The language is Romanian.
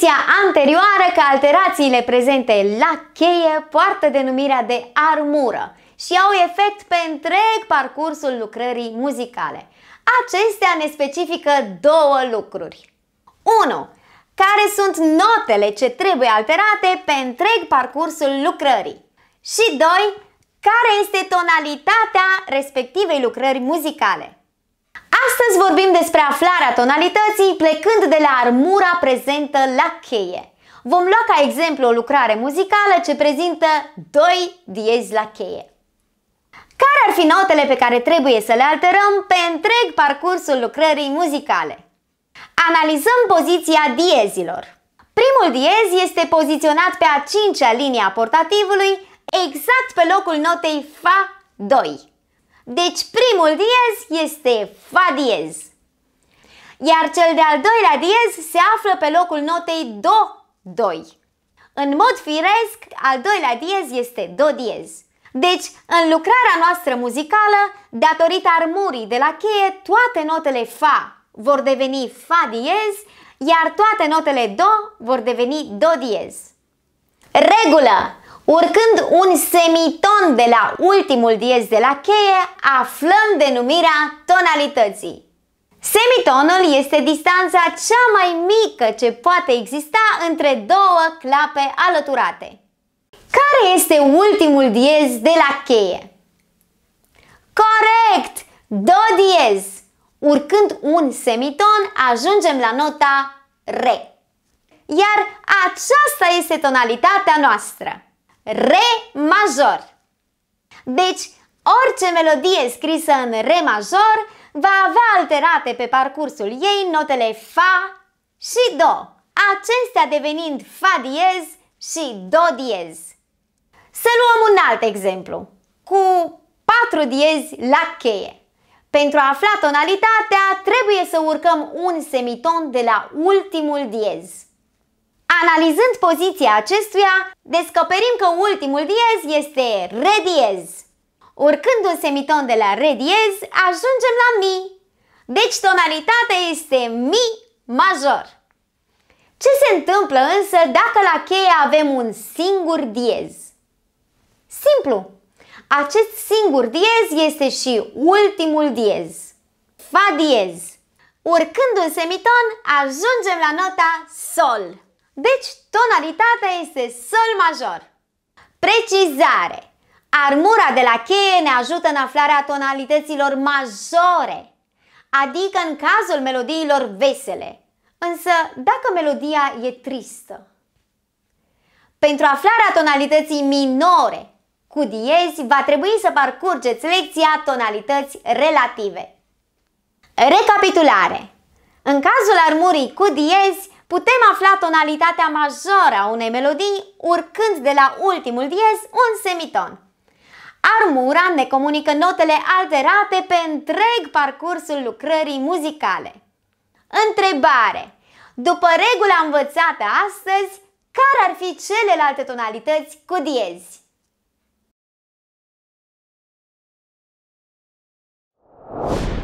lecția anterioară că alterațiile prezente la cheie poartă denumirea de armură și au efect pe întreg parcursul lucrării muzicale. Acestea ne specifică două lucruri. 1. Care sunt notele ce trebuie alterate pe întreg parcursul lucrării? Și 2. Care este tonalitatea respectivei lucrări muzicale? Astăzi vorbim despre aflarea tonalității plecând de la armura prezentă la cheie. Vom lua ca exemplu o lucrare muzicală ce prezintă 2 diezi la cheie. Care ar fi notele pe care trebuie să le alterăm pe întreg parcursul lucrării muzicale? Analizăm poziția diezilor. Primul diez este poziționat pe a cincea linie a portativului, exact pe locul notei Fa 2. Deci primul diez este fa diez. Iar cel de-al doilea diez se află pe locul notei do doi. În mod firesc, al doilea diez este do diez. Deci, în lucrarea noastră muzicală, datorită armurii de la cheie, toate notele fa vor deveni fa diez, iar toate notele do vor deveni do diez. Regulă! Urcând un semiton de la ultimul diez de la cheie, aflăm denumirea tonalității. Semitonul este distanța cea mai mică ce poate exista între două clape alăturate. Care este ultimul diez de la cheie? Corect! Do diez! Urcând un semiton, ajungem la nota Re. Iar aceasta este tonalitatea noastră re major. Deci, orice melodie scrisă în re major va avea alterate pe parcursul ei notele fa și do, acestea devenind fa diez și do diez. Să luăm un alt exemplu, cu patru diezi la cheie. Pentru a afla tonalitatea, trebuie să urcăm un semiton de la ultimul diez. Analizând poziția acestuia, descoperim că ultimul diez este re diez. Urcând un semiton de la re diez, ajungem la mi. Deci tonalitatea este mi major. Ce se întâmplă însă dacă la cheie avem un singur diez? Simplu. Acest singur diez este și ultimul diez. Fa diez. Urcând un semiton, ajungem la nota sol. Deci, tonalitatea este sol major. Precizare. Armura de la cheie ne ajută în aflarea tonalităților majore, adică în cazul melodiilor vesele. Însă, dacă melodia e tristă, pentru aflarea tonalității minore cu diezi, va trebui să parcurgeți lecția tonalități relative. Recapitulare. În cazul armurii cu diezi, Putem afla tonalitatea majoră a unei melodii urcând de la ultimul diez un semiton. Armura ne comunică notele alterate pe întreg parcursul lucrării muzicale. Întrebare! După regula învățată astăzi, care ar fi celelalte tonalități cu diezi? you